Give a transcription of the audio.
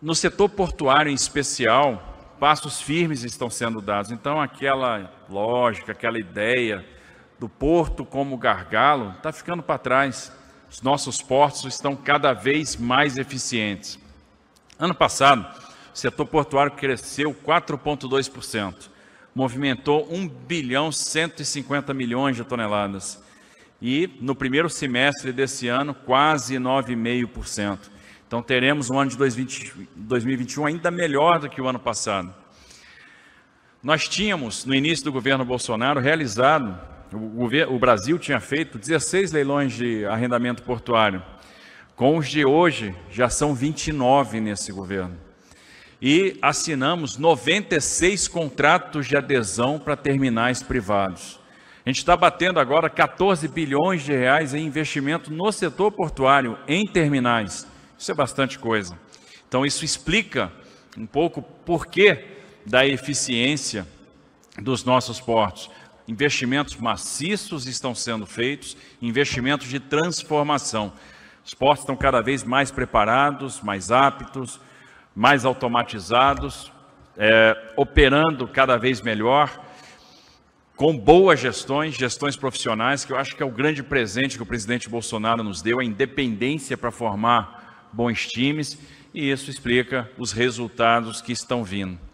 No setor portuário em especial, passos firmes estão sendo dados. Então, aquela lógica, aquela ideia do porto como gargalo está ficando para trás. Os nossos portos estão cada vez mais eficientes. Ano passado, o setor portuário cresceu 4,2%, movimentou 1 bilhão 150 milhões de toneladas. E no primeiro semestre desse ano, quase 9,5%. Então teremos um ano de 2021 ainda melhor do que o ano passado. Nós tínhamos, no início do governo Bolsonaro, realizado, o Brasil tinha feito 16 leilões de arrendamento portuário. Com os de hoje, já são 29 nesse governo. E assinamos 96 contratos de adesão para terminais privados. A gente está batendo agora 14 bilhões de reais em investimento no setor portuário, em terminais. Isso é bastante coisa. Então, isso explica um pouco o porquê da eficiência dos nossos portos. Investimentos maciços estão sendo feitos, investimentos de transformação. Os portos estão cada vez mais preparados, mais aptos, mais automatizados, é, operando cada vez melhor, com boas gestões, gestões profissionais, que eu acho que é o grande presente que o presidente Bolsonaro nos deu, a independência para formar bons times, e isso explica os resultados que estão vindo.